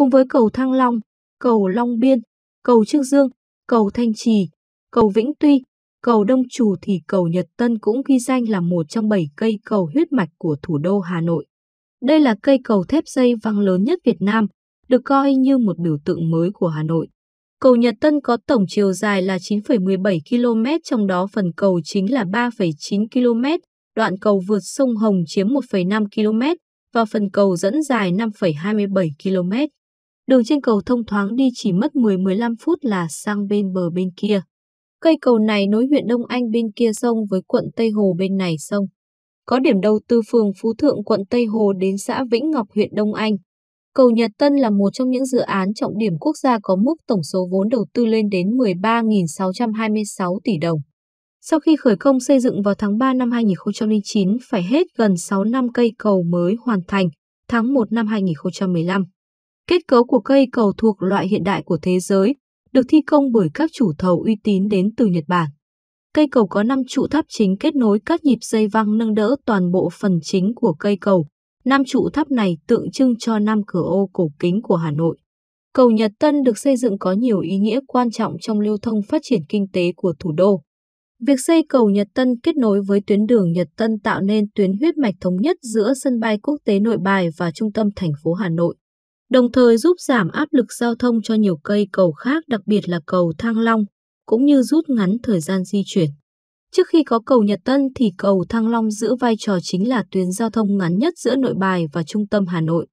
cùng với cầu Thăng Long, cầu Long Biên, cầu Trương Dương, cầu Thanh Trì, cầu Vĩnh Tuy, cầu Đông chủ thì cầu Nhật Tân cũng ghi danh là một trong bảy cây cầu huyết mạch của thủ đô Hà Nội. Đây là cây cầu thép dây văng lớn nhất Việt Nam, được coi như một biểu tượng mới của Hà Nội. Cầu Nhật Tân có tổng chiều dài là 9,17 km, trong đó phần cầu chính là 3,9 km, đoạn cầu vượt sông Hồng chiếm 1,5 km và phần cầu dẫn dài 5,27 km. Đường trên cầu thông thoáng đi chỉ mất 10-15 phút là sang bên bờ bên kia. Cây cầu này nối huyện Đông Anh bên kia sông với quận Tây Hồ bên này sông. Có điểm đầu từ phường Phú Thượng quận Tây Hồ đến xã Vĩnh Ngọc huyện Đông Anh. Cầu Nhật Tân là một trong những dự án trọng điểm quốc gia có mức tổng số vốn đầu tư lên đến 13.626 tỷ đồng. Sau khi khởi công xây dựng vào tháng 3 năm 2009, phải hết gần 6 năm cây cầu mới hoàn thành, tháng 1 năm 2015. Kết cấu của cây cầu thuộc loại hiện đại của thế giới, được thi công bởi các chủ thầu uy tín đến từ Nhật Bản. Cây cầu có 5 trụ tháp chính kết nối các nhịp dây văng nâng đỡ toàn bộ phần chính của cây cầu. Năm trụ tháp này tượng trưng cho năm cửa ô cổ kính của Hà Nội. Cầu Nhật Tân được xây dựng có nhiều ý nghĩa quan trọng trong lưu thông phát triển kinh tế của thủ đô. Việc xây cầu Nhật Tân kết nối với tuyến đường Nhật Tân tạo nên tuyến huyết mạch thống nhất giữa sân bay quốc tế Nội Bài và trung tâm thành phố Hà Nội đồng thời giúp giảm áp lực giao thông cho nhiều cây cầu khác đặc biệt là cầu Thăng Long, cũng như rút ngắn thời gian di chuyển. Trước khi có cầu Nhật Tân thì cầu Thăng Long giữ vai trò chính là tuyến giao thông ngắn nhất giữa nội bài và trung tâm Hà Nội.